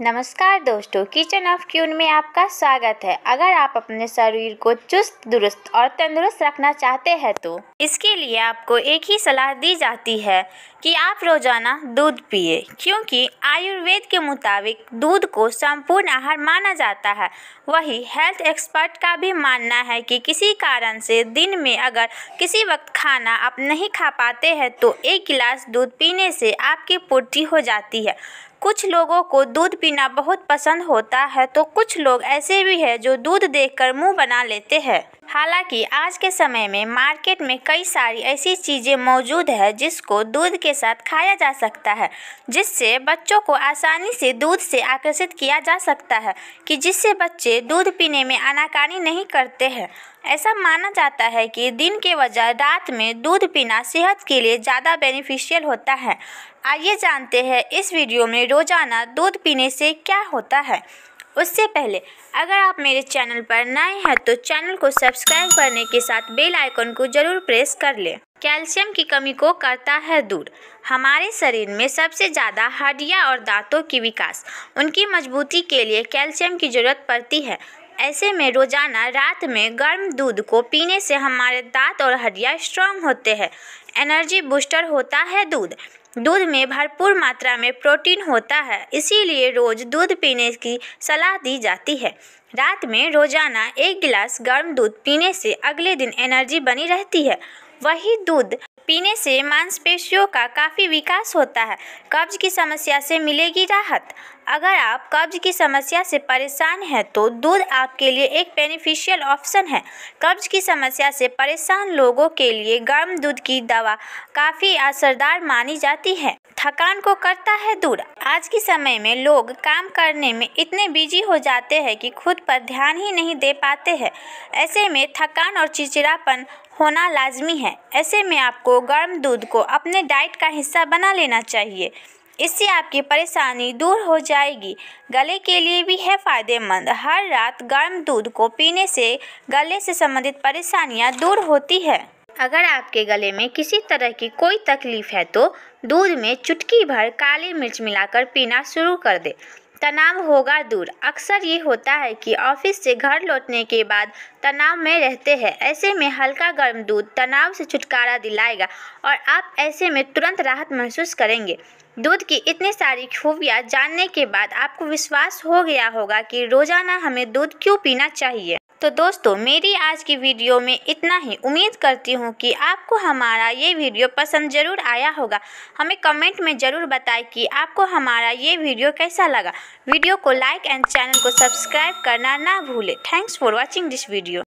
नमस्कार दोस्तों kitchen of queue में आपका स्वागत है अगर आप अपने शरीर को चुस्त दुरुस्त और तंदुरुस्त रखना चाहते हैं तो इसके लिए आपको एक ही सलाह दी जाती है कि आप रोजाना दूध पिए क्योंकि आयुर्वेद के मुताबिक दूध को संपूर्ण आहार माना जाता है वही हेल्थ एक्सपर्ट का भी मानना है कि किसी कारण से दिन में अगर किसी वक्त खाना आप नहीं खा पाते हैं तो एक गिलास दूध पीने से आपकी पूर्ति हो जाती है कुछ लोगों को दूध पीना बहुत पसंद होता है तो कुछ लोग ऐसे भी हैं जो दूध देखकर मुंह बना लेते हैं हालांकि आज के समय में मार्केट में कई सारी ऐसी चीज़ें मौजूद है जिसको दूध के साथ खाया जा सकता है जिससे बच्चों को आसानी से दूध से आकर्षित किया जा सकता है कि जिससे बच्चे दूध पीने में आनाकानी नहीं करते हैं ऐसा माना जाता है कि दिन के बजाय रात में दूध पीना सेहत के लिए ज़्यादा बेनिफिशियल होता है आइए जानते हैं इस वीडियो में रोज़ाना दूध पीने से क्या होता है उससे पहले अगर आप मेरे चैनल पर नए हैं तो चैनल को सब्सक्राइब करने के साथ बेल आइकन को जरूर प्रेस कर लें कैल्शियम की कमी को करता है दूर हमारे शरीर में सबसे ज़्यादा हड्डियां और दांतों की विकास उनकी मजबूती के लिए कैल्शियम की ज़रूरत पड़ती है ऐसे में रोजाना रात में गर्म दूध को पीने से हमारे दांत और हड्डियां स्ट्रांग होते हैं एनर्जी बूस्टर होता है दूध दूध में भरपूर मात्रा में प्रोटीन होता है इसीलिए रोज़ दूध पीने की सलाह दी जाती है रात में रोज़ाना एक गिलास गर्म दूध पीने से अगले दिन एनर्जी बनी रहती है वही दूध पीने से मांसपेशियों का काफ़ी विकास होता है कब्ज की समस्या से मिलेगी राहत अगर आप कब्ज की समस्या से परेशान हैं तो दूध आपके लिए एक बेनिफिशियल ऑप्शन है कब्ज की समस्या से परेशान लोगों के लिए गर्म दूध की दवा काफ़ी असरदार मानी जाती है थकान को करता है दूर आज के समय में लोग काम करने में इतने बिजी हो जाते हैं कि खुद पर ध्यान ही नहीं दे पाते हैं ऐसे में थकान और चिड़चिड़ापन होना लाजमी है ऐसे में आपको गर्म दूध को अपने डाइट का हिस्सा बना लेना चाहिए इससे आपकी परेशानी दूर हो जाएगी गले के लिए भी है फ़ायदेमंद हर रात गर्म दूध को पीने से गले से संबंधित परेशानियां दूर होती है अगर आपके गले में किसी तरह की कोई तकलीफ है तो दूध में चुटकी भर काली मिर्च मिलाकर पीना शुरू कर दे तनाव होगा दूर अक्सर ये होता है कि ऑफिस से घर लौटने के बाद तनाव में रहते हैं ऐसे में हल्का गर्म दूध तनाव से छुटकारा दिलाएगा और आप ऐसे में तुरंत राहत महसूस करेंगे दूध की इतनी सारी खूबियाँ जानने के बाद आपको विश्वास हो गया होगा कि रोज़ाना हमें दूध क्यों पीना चाहिए तो दोस्तों मेरी आज की वीडियो में इतना ही उम्मीद करती हूँ कि आपको हमारा ये वीडियो पसंद ज़रूर आया होगा हमें कमेंट में ज़रूर बताएं कि आपको हमारा ये वीडियो कैसा लगा वीडियो को लाइक एंड चैनल को सब्सक्राइब करना ना भूलें thanks for watching this video